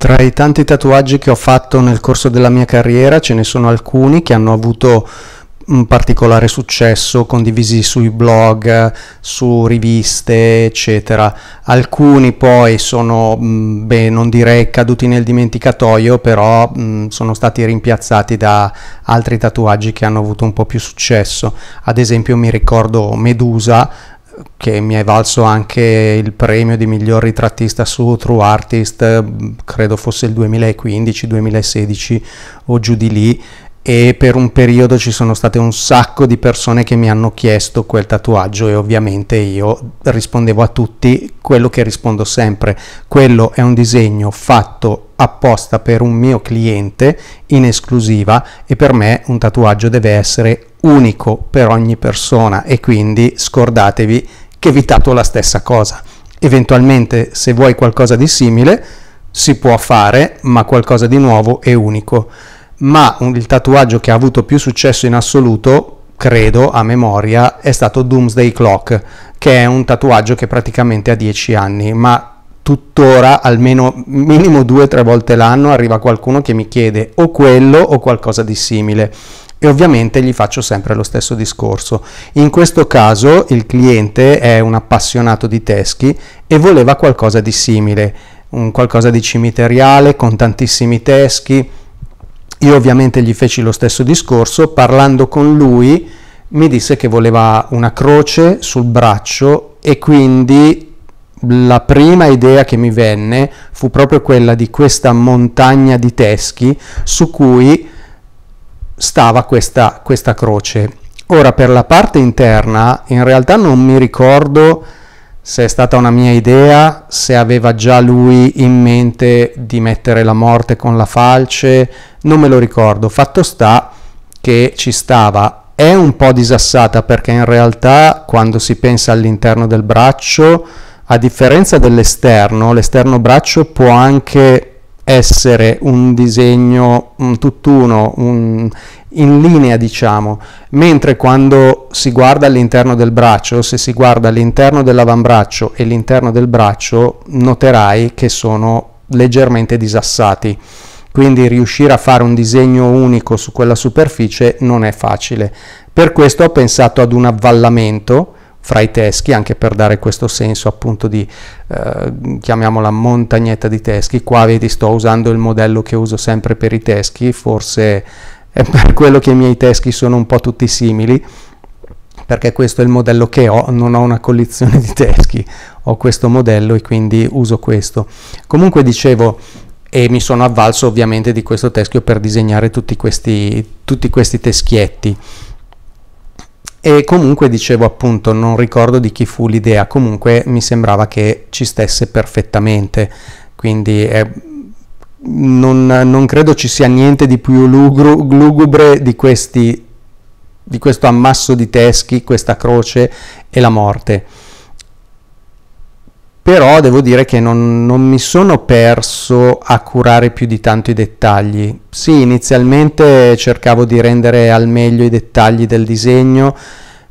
Tra i tanti tatuaggi che ho fatto nel corso della mia carriera ce ne sono alcuni che hanno avuto un particolare successo, condivisi sui blog, su riviste, eccetera. Alcuni poi sono, mm, beh, non direi caduti nel dimenticatoio, però mh, mm, sono stati rimpiazzati da altri tatuaggi che hanno avuto un po' più successo. Ad esempio mi ricordo Medusa, che mi è valso anche il premio di miglior ritrattista su True Artist, mm, credo fosse il 2015-2016 o giù di lì, e per un periodo ci sono state un sacco di persone che mi hanno chiesto quel tatuaggio e ovviamente io rispondevo a tutti quello che rispondo sempre, quello è un disegno fatto apposta per un mio cliente in esclusiva e per me un tatuaggio deve essere unico per ogni persona e quindi scordatevi che vi tatuo la stessa cosa. Eventualmente se vuoi qualcosa di simile si può fare ma qualcosa di nuovo e unico ma il tatuaggio che ha avuto più successo in assoluto, credo a memoria, è stato Doomsday Clock, che è un tatuaggio che praticamente ha 10 anni, ma tuttora almeno minimo due o tre volte l'anno arriva qualcuno che mi chiede o quello o qualcosa di simile e ovviamente gli faccio sempre lo stesso discorso. In questo caso il cliente è un appassionato di teschi e voleva qualcosa di simile, un qualcosa di cimiteriale con tantissimi teschi io ovviamente gli feci lo stesso discorso, parlando con lui mi disse che voleva una croce sul braccio e quindi la prima idea che mi venne fu proprio quella di questa montagna di teschi su cui stava questa, questa croce. Ora per la parte interna in realtà non mi ricordo se è stata una mia idea, se aveva già lui in mente di mettere la morte con la falce, non me lo ricordo. Fatto sta che ci stava. È un po' disassata perché in realtà quando si pensa all'interno del braccio, a differenza dell'esterno, l'esterno braccio può anche essere un disegno un tutt'uno, un, in linea, diciamo, mentre quando si guarda all'interno del braccio, se si guarda all'interno dell'avambraccio e l'interno del braccio, noterai che sono leggermente disassati. Quindi riuscire a fare un disegno unico su quella superficie non è facile. Per questo ho pensato ad un avvallamento fra i teschi, anche per dare questo senso appunto di, eh, chiamiamola montagnetta di teschi. Qua vedi sto usando il modello che uso sempre per i teschi, forse è per quello che i miei teschi sono un po' tutti simili, perché questo è il modello che ho, non ho una collezione di teschi, ho questo modello e quindi uso questo. Comunque dicevo, e mi sono avvalso ovviamente di questo teschio per disegnare tutti questi, tutti questi teschietti. E comunque dicevo appunto, non ricordo di chi fu l'idea, comunque mi sembrava che ci stesse perfettamente, quindi è non, non, credo ci sia niente di più lugru, lugubre di, questi, di questo ammasso di teschi, questa croce e la morte. Però devo dire che non, non mi sono perso a curare più di tanto i dettagli. Sì, inizialmente cercavo di rendere al meglio i dettagli del disegno,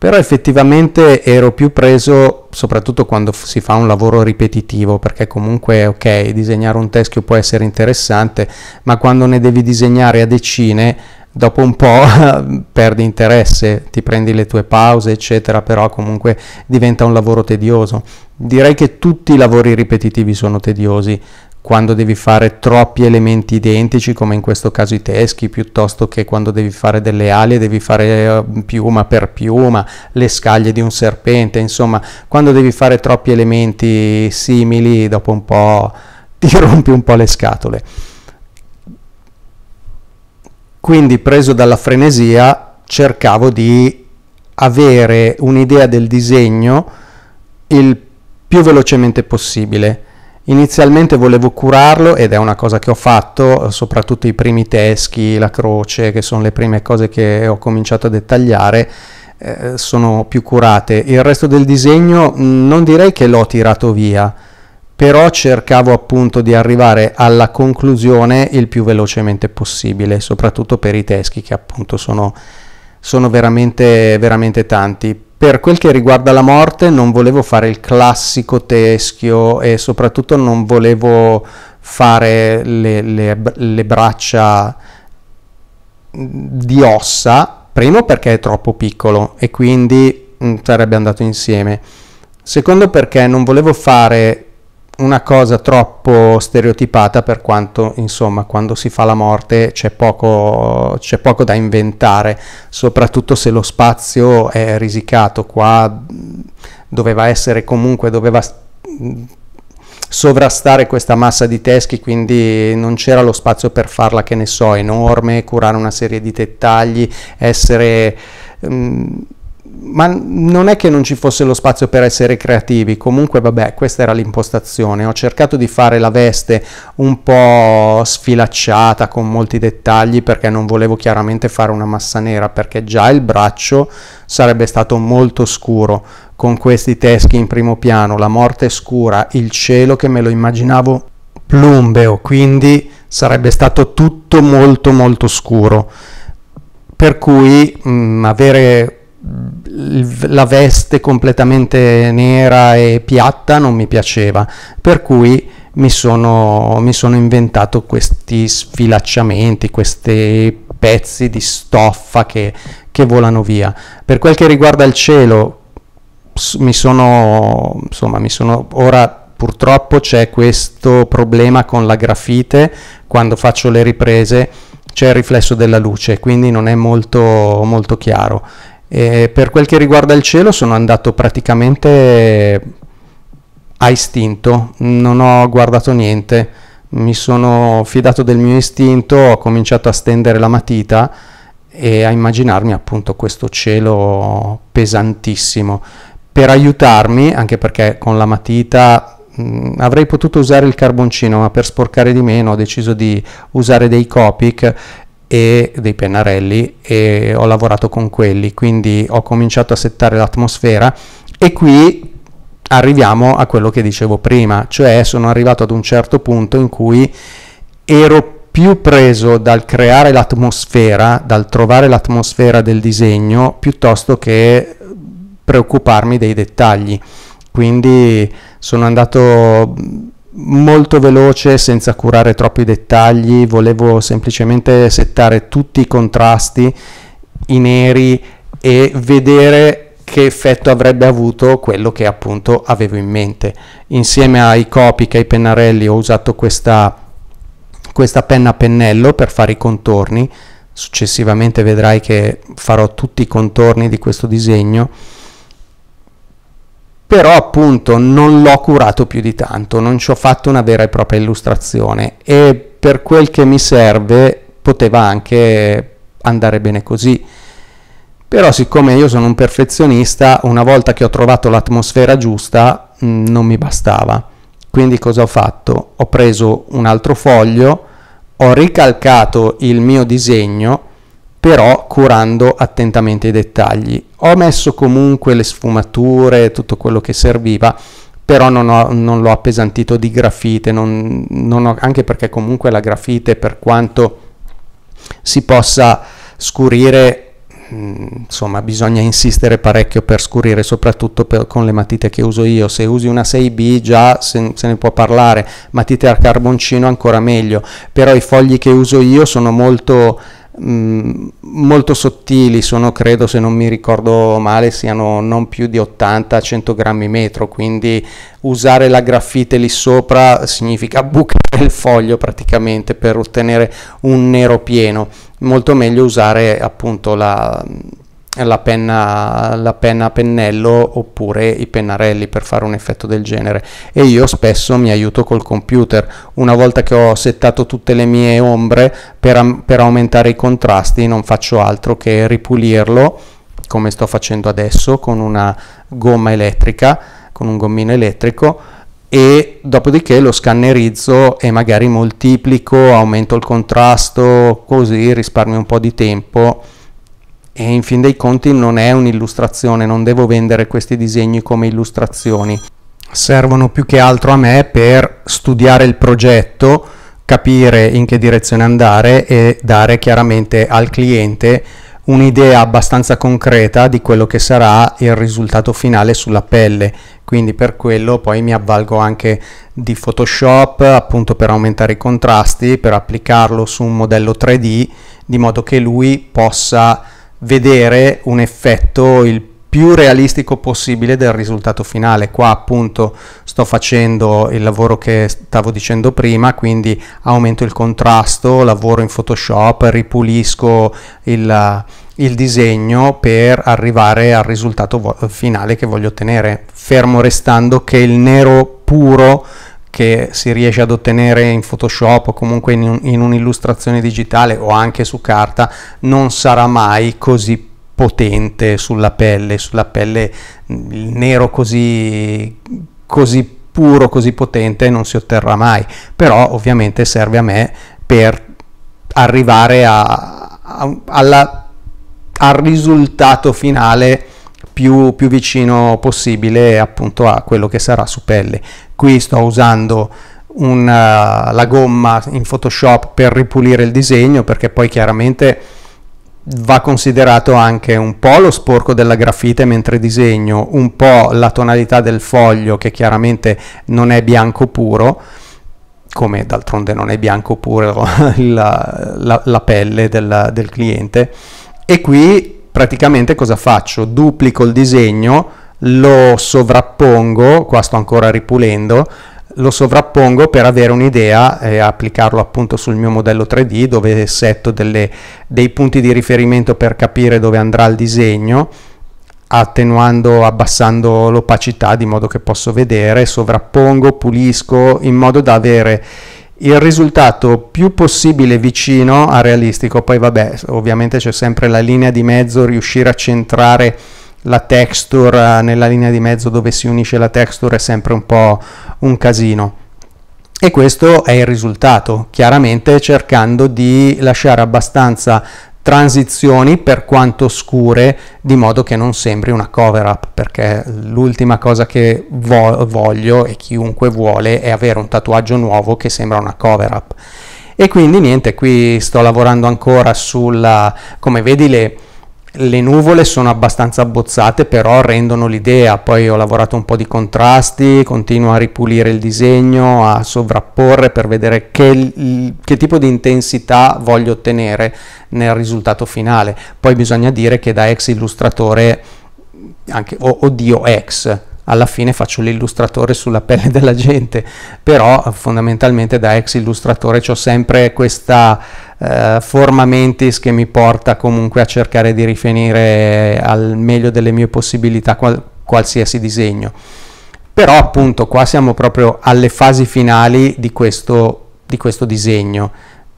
però effettivamente ero più preso soprattutto quando f- si fa un lavoro ripetitivo perché comunque ok disegnare un teschio può essere interessante ma quando ne devi disegnare a decine dopo un po' perdi interesse ti prendi le tue pause eccetera però comunque diventa un lavoro tedioso direi che tutti i lavori ripetitivi sono tediosi quando devi fare troppi elementi identici, come in questo caso i teschi, piuttosto che quando devi fare delle ali, devi fare eh, piuma per piuma, le scaglie di un serpente, insomma, quando devi fare troppi elementi simili, dopo un po' ti rompi un po' le scatole. Quindi preso dalla frenesia cercavo di avere un'idea del disegno il più velocemente possibile Inizialmente volevo curarlo ed è una cosa che ho fatto, soprattutto i primi teschi, la croce, che sono le prime cose che ho cominciato a dettagliare, eh, sono più curate. Il resto del disegno mm, non direi che l'ho tirato via, però cercavo appunto di arrivare alla conclusione il più velocemente possibile, soprattutto per i teschi che appunto sono, sono veramente, veramente tanti per quel che riguarda la morte non volevo fare il classico teschio e soprattutto non volevo fare le, le, le braccia di ossa, primo perché è troppo piccolo e quindi mm, sarebbe andato insieme, secondo perché non volevo fare una cosa troppo stereotipata per quanto, insomma, quando si fa la morte c'è poco, c'è poco da inventare, soprattutto se lo spazio è risicato. Qua doveva essere comunque, doveva sovrastare questa massa di teschi, quindi non c'era lo spazio per farla, che ne so, enorme, curare una serie di dettagli, essere... Um, ma non è che non ci fosse lo spazio per essere creativi, comunque vabbè, questa era l'impostazione. Ho cercato di fare la veste un po' sfilacciata con molti dettagli perché non volevo chiaramente fare una massa nera perché già il braccio sarebbe stato molto scuro con questi teschi in primo piano, la morte scura, il cielo che me lo immaginavo plumbeo, quindi sarebbe stato tutto molto molto scuro. Per cui mh, avere la veste completamente nera e piatta non mi piaceva, per cui mi sono, mi sono inventato questi sfilacciamenti, questi pezzi di stoffa che, che volano via. Per quel che riguarda il cielo, mi sono, insomma, mi sono ora purtroppo c'è questo problema con la grafite quando faccio le riprese c'è il riflesso della luce quindi non è molto, molto chiaro e per quel che riguarda il cielo sono andato praticamente eh, a istinto, non ho guardato niente, mi sono fidato del mio istinto, ho cominciato a stendere la matita e a immaginarmi appunto questo cielo pesantissimo per aiutarmi, anche perché con la matita mh, mm, avrei potuto usare il carboncino, ma per sporcare di meno ho deciso di usare dei Copic e dei pennarelli e ho lavorato con quelli, quindi ho cominciato a settare l'atmosfera e qui arriviamo a quello che dicevo prima, cioè sono arrivato ad un certo punto in cui ero più preso dal creare l'atmosfera, dal trovare l'atmosfera del disegno, piuttosto che preoccuparmi dei dettagli. Quindi sono andato molto veloce senza curare troppi dettagli volevo semplicemente settare tutti i contrasti i neri e vedere che effetto avrebbe avuto quello che appunto avevo in mente insieme ai copic ai pennarelli ho usato questa, questa penna a pennello per fare i contorni successivamente vedrai che farò tutti i contorni di questo disegno però appunto non l'ho curato più di tanto, non ci ho fatto una vera e propria illustrazione e per quel che mi serve poteva anche andare bene così. Però siccome io sono un perfezionista, una volta che ho trovato l'atmosfera giusta mh, mm, non mi bastava. Quindi cosa ho fatto? Ho preso un altro foglio, ho ricalcato il mio disegno però curando attentamente i dettagli. Ho messo comunque le sfumature, tutto quello che serviva, però non, ho, non l'ho appesantito di grafite, non, non ho, anche perché comunque la grafite per quanto si possa scurire mm, insomma bisogna insistere parecchio per scurire soprattutto per, con le matite che uso io se usi una 6B già se, se, ne può parlare matite a carboncino ancora meglio però i fogli che uso io sono molto Mm, molto sottili, sono credo se non mi ricordo male siano non più di 80-100 grammi metro, quindi usare la graffite lì sopra significa bucare il foglio praticamente per ottenere un nero pieno, molto meglio usare appunto la la penna, la penna pennello oppure i pennarelli per fare un effetto del genere e io spesso mi aiuto col computer una volta che ho settato tutte le mie ombre per, per aumentare i contrasti non faccio altro che ripulirlo come sto facendo adesso con una gomma elettrica con un gommino elettrico e dopodiché lo scannerizzo e magari moltiplico aumento il contrasto così risparmio un po' di tempo e in fin dei conti non è un'illustrazione, non devo vendere questi disegni come illustrazioni. Servono più che altro a me per studiare il progetto, capire in che direzione andare e dare chiaramente al cliente un'idea abbastanza concreta di quello che sarà il risultato finale sulla pelle. Quindi per quello poi mi avvalgo anche di Photoshop appunto per aumentare i contrasti, per applicarlo su un modello 3D di modo che lui possa vedere un effetto il più realistico possibile del risultato finale. Qua appunto sto facendo il lavoro che stavo dicendo prima, quindi aumento il contrasto, lavoro in Photoshop, ripulisco il, il disegno per arrivare al risultato finale che voglio ottenere, fermo restando che il nero puro che si riesce ad ottenere in Photoshop o comunque in, un, in un'illustrazione digitale o anche su carta non sarà mai così potente sulla pelle, sulla pelle il nero così, così puro, così potente non si otterrà mai, però ovviamente serve a me per arrivare a, a, alla, al risultato finale più, più vicino possibile appunto a quello che sarà su pelle. Qui sto usando una, eh, la gomma in Photoshop per ripulire il disegno perché poi chiaramente va considerato anche un po' lo sporco della grafite mentre disegno, un po' la tonalità del foglio che chiaramente non è bianco puro, come d'altronde non è bianco puro la, la, la pelle del, del cliente, e qui praticamente cosa faccio? Duplico il disegno, lo sovrappongo, qua sto ancora ripulendo, lo sovrappongo per avere un'idea e applicarlo appunto sul mio modello 3D dove setto delle, dei punti di riferimento per capire dove andrà il disegno attenuando, abbassando l'opacità di modo che posso vedere, sovrappongo, pulisco in modo da avere il risultato più possibile vicino a realistico, poi vabbè, ovviamente c'è sempre la linea di mezzo, riuscire a centrare la texture eh, nella linea di mezzo dove si unisce la texture è sempre un po' un casino. E questo è il risultato, chiaramente cercando di lasciare abbastanza transizioni per quanto scure di modo che non sembri una cover up perché l'ultima cosa che vo- voglio e chiunque vuole è avere un tatuaggio nuovo che sembra una cover up e quindi niente qui sto lavorando ancora sulla come vedi le le nuvole sono abbastanza abbozzate, però rendono l'idea. Poi ho lavorato un po' di contrasti, continuo a ripulire il disegno, a sovrapporre per vedere che, che tipo di intensità voglio ottenere nel risultato finale. Poi bisogna dire che da ex illustratore, anche, o, oddio ex, alla fine faccio l'illustratore sulla pelle della gente, però eh, fondamentalmente da ex illustratore ho sempre questa eh, forma mentis che mi porta comunque a cercare di rifinire al meglio delle mie possibilità qual- qualsiasi disegno. Però appunto qua siamo proprio alle fasi finali di questo, di questo disegno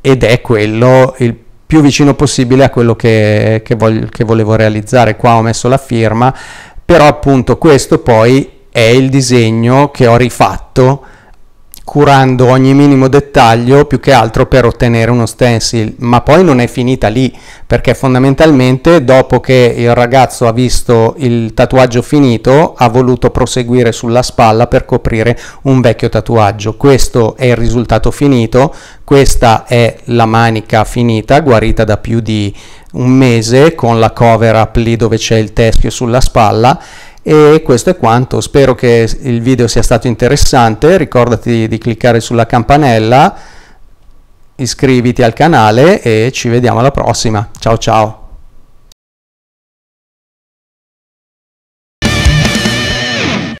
ed è quello il più vicino possibile a quello che, che, voglio, che, volevo realizzare. Qua ho messo la firma, però appunto questo poi è il disegno che ho rifatto curando ogni minimo dettaglio più che altro per ottenere uno stencil ma poi non è finita lì perché fondamentalmente dopo che il ragazzo ha visto il tatuaggio finito ha voluto proseguire sulla spalla per coprire un vecchio tatuaggio questo è il risultato finito questa è la manica finita guarita da più di un mese con la cover up lì dove c'è il teschio sulla spalla e questo è quanto, spero che il video sia stato interessante, ricordati di cliccare sulla campanella, iscriviti al canale e ci vediamo alla prossima, ciao ciao!